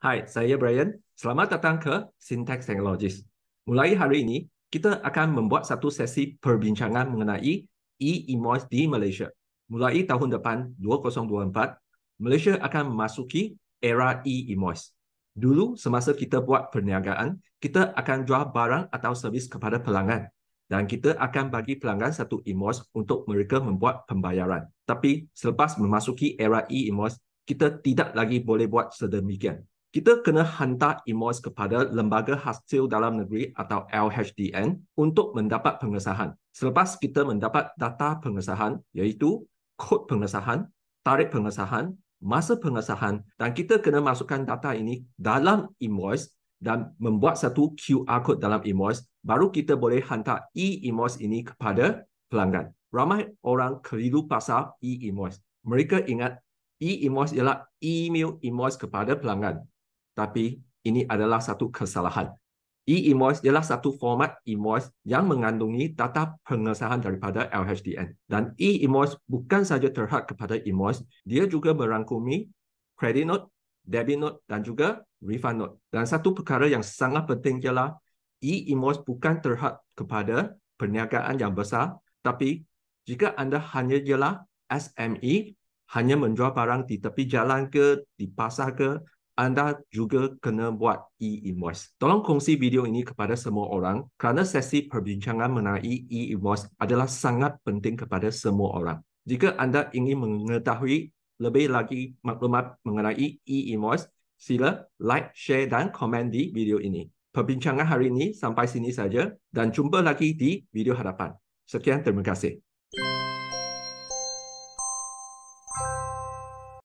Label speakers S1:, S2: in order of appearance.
S1: Hai, saya Brian. Selamat datang ke Syntax Technologies. Mulai hari ini, kita akan membuat satu sesi perbincangan mengenai e-invoice di Malaysia. Mulai tahun depan 2024, Malaysia akan memasuki era e-invoice. Dulu, semasa kita buat perniagaan, kita akan jual barang atau servis kepada pelanggan dan kita akan bagi pelanggan satu invoice untuk mereka membuat pembayaran. Tapi selepas memasuki era e-invoice, kita tidak lagi boleh buat sedemikian kita kena hantar invoice kepada Lembaga Hasil Dalam Negeri atau LHDN untuk mendapat pengesahan. Selepas kita mendapat data pengesahan iaitu kod pengesahan, tarik pengesahan, masa pengesahan dan kita kena masukkan data ini dalam invoice dan membuat satu QR code dalam invoice baru kita boleh hantar e-invoice ini kepada pelanggan. Ramai orang keliru pasal e-invoice. Mereka ingat e-invoice ialah email invoice kepada pelanggan tapi ini adalah satu kesalahan. E-invoice ialah satu format invoice yang mengandungi data pengesahan daripada LHDN. Dan e-invoice bukan saja terhad kepada invoice, dia juga merangkumi credit note, debit note dan juga refund note. Dan satu perkara yang sangat penting ialah e-invoice bukan terhad kepada perniagaan yang besar, tapi jika anda hanya ialah SME, hanya menjual barang di tepi jalan ke, di pasar ke, anda juga kena buat e-invoice. Tolong kongsi video ini kepada semua orang kerana sesi perbincangan mengenai e-invoice adalah sangat penting kepada semua orang. Jika anda ingin mengetahui lebih lagi maklumat mengenai e-invoice, sila like, share dan komen di video ini. Perbincangan hari ini sampai sini saja dan jumpa lagi di video hadapan. Sekian terima kasih.